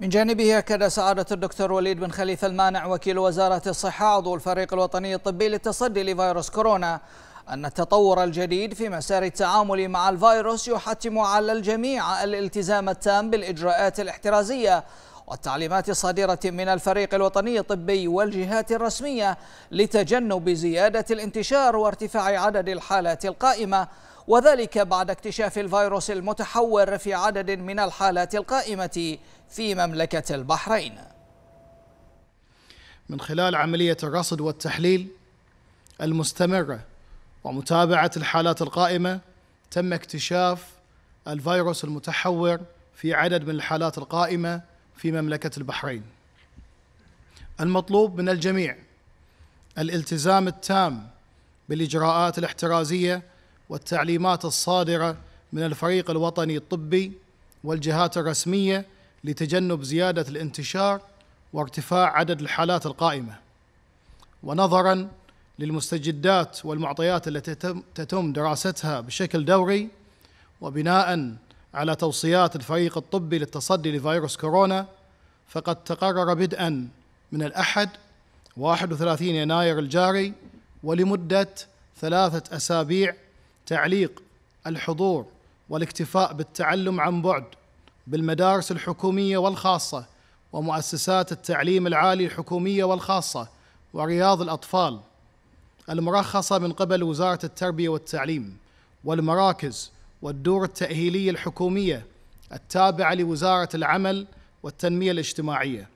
من جانبه أكد سعادة الدكتور وليد بن خليفة المانع وكيل وزارة الصحة عضو الفريق الوطني الطبي للتصدي لفيروس كورونا أن التطور الجديد في مسار التعامل مع الفيروس يحتم على الجميع الالتزام التام بالإجراءات الاحترازية والتعليمات الصادرة من الفريق الوطني الطبي والجهات الرسمية لتجنب زيادة الانتشار وارتفاع عدد الحالات القائمة وذلك بعد اكتشاف الفيروس المتحور في عدد من الحالات القائمة في مملكة البحرين من خلال عملية الرصد والتحليل المستمرة ومتابعة الحالات القائمة تم اكتشاف الفيروس المتحور في عدد من الحالات القائمة في مملكة البحرين المطلوب من الجميع الالتزام التام بالإجراءات الاحترازية والتعليمات الصادرة من الفريق الوطني الطبي والجهات الرسمية لتجنب زيادة الانتشار وارتفاع عدد الحالات القائمة ونظرا للمستجدات والمعطيات التي تتم دراستها بشكل دوري وبناء على توصيات الفريق الطبي للتصدي لفيروس كورونا فقد تقرر بدءا من الأحد 31 يناير الجاري ولمدة ثلاثة أسابيع تعليق الحضور والاكتفاء بالتعلم عن بعد بالمدارس الحكوميه والخاصه ومؤسسات التعليم العالي الحكوميه والخاصه ورياض الاطفال المرخصه من قبل وزاره التربيه والتعليم والمراكز والدور التاهيليه الحكوميه التابعه لوزاره العمل والتنميه الاجتماعيه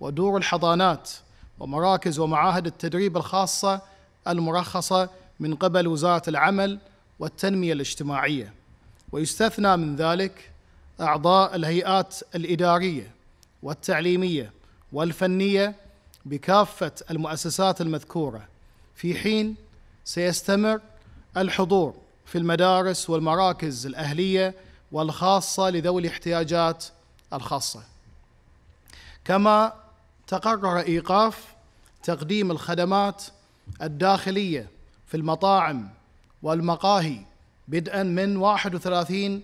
ودور الحضانات ومراكز ومعاهد التدريب الخاصه المرخصه من قبل وزاره العمل والتنمية الاجتماعية ويستثنى من ذلك أعضاء الهيئات الإدارية والتعليمية والفنية بكافة المؤسسات المذكورة في حين سيستمر الحضور في المدارس والمراكز الأهلية والخاصة لذوي الاحتياجات الخاصة كما تقرر إيقاف تقديم الخدمات الداخلية في المطاعم والمقاهي بدءا من 31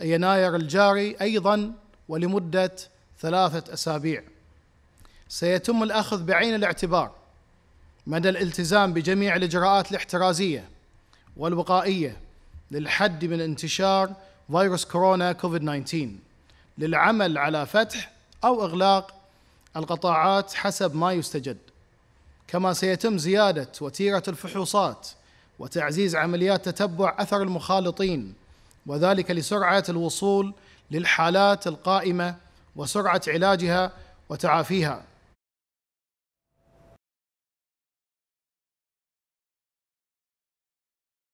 يناير الجاري أيضا ولمدة ثلاثة أسابيع سيتم الأخذ بعين الاعتبار مدى الالتزام بجميع الإجراءات الاحترازية والوقائية للحد من انتشار فيروس كورونا كوفيد 19 للعمل على فتح أو إغلاق القطاعات حسب ما يستجد كما سيتم زيادة وتيرة الفحوصات وتعزيز عمليات تتبع اثر المخالطين وذلك لسرعه الوصول للحالات القائمه وسرعه علاجها وتعافيها